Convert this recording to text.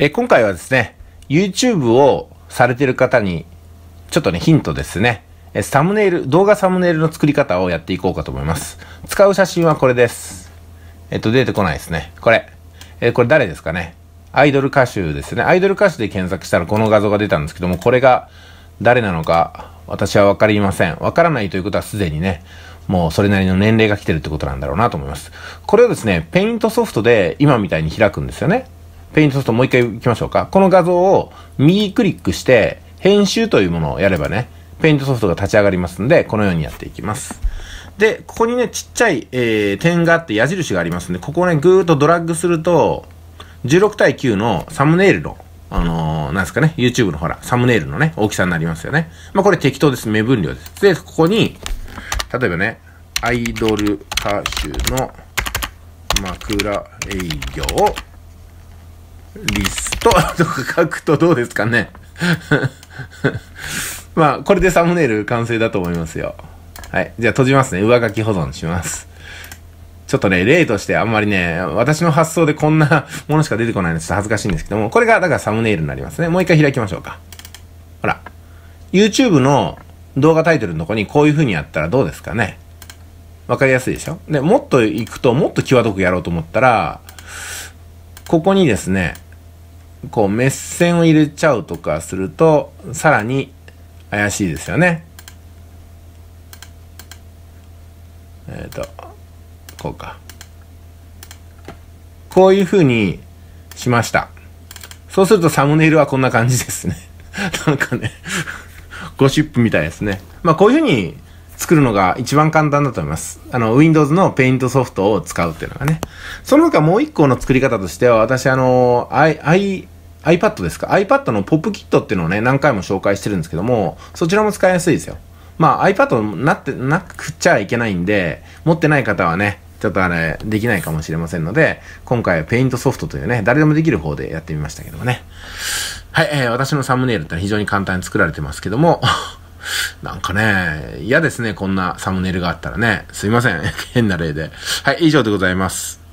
え今回はですね、YouTube をされてる方に、ちょっとね、ヒントですね。えサムネイル、動画サムネイルの作り方をやっていこうかと思います。使う写真はこれです。えっと、出てこないですね。これ。えこれ誰ですかね。アイドル歌手ですね。アイドル歌手で検索したらこの画像が出たんですけども、これが誰なのか、私はわかりません。わからないということはすでにね、もうそれなりの年齢が来てるってことなんだろうなと思います。これをですね、ペイントソフトで今みたいに開くんですよね。ペイントソフトもう一回行きましょうか。この画像を右クリックして、編集というものをやればね、ペイントソフトが立ち上がりますんで、このようにやっていきます。で、ここにね、ちっちゃい、えー、点があって矢印がありますんで、ここをね、ぐーっとドラッグすると、16対9のサムネイルの、あのー、なんですかね、YouTube のほら、サムネイルのね、大きさになりますよね。まあ、これ適当です。目分量です。で、ここに、例えばね、アイドル歌手の枕営業をリストとか書くとどうですかね まあ、これでサムネイル完成だと思いますよ。はい。じゃあ閉じますね。上書き保存します。ちょっとね、例としてあんまりね、私の発想でこんなものしか出てこないのでちょっと恥ずかしいんですけども、これがだからサムネイルになりますね。もう一回開きましょうか。ほら。YouTube の動画タイトルのとこにこういう風にやったらどうですかね。わかりやすいでしょで、もっと行くと、もっと際どくやろうと思ったら、ここにですね、こう、メッセンを入れちゃうとかすると、さらに怪しいですよね。えっ、ー、と、こうか。こういう風にしました。そうするとサムネイルはこんな感じですね。なんかねゴシップみたいですね。まあこういう風に作るのが一番簡単だと思います。あの、Windows のペイントソフトを使うっていうのがね。その他もう一個の作り方としては、私あの、I、I、iPad ですか ?iPad のポップキットっていうのをね、何回も紹介してるんですけども、そちらも使いやすいですよ。まあ iPad なって、なくちゃいけないんで、持ってない方はね、ちょっとあれ、できないかもしれませんので、今回はペイントソフトというね、誰でもできる方でやってみましたけどもね。はい、えー、私のサムネイルって非常に簡単に作られてますけどもなんかね、嫌ですね、こんなサムネイルがあったらね。すいません。変な例で。はい、以上でございます。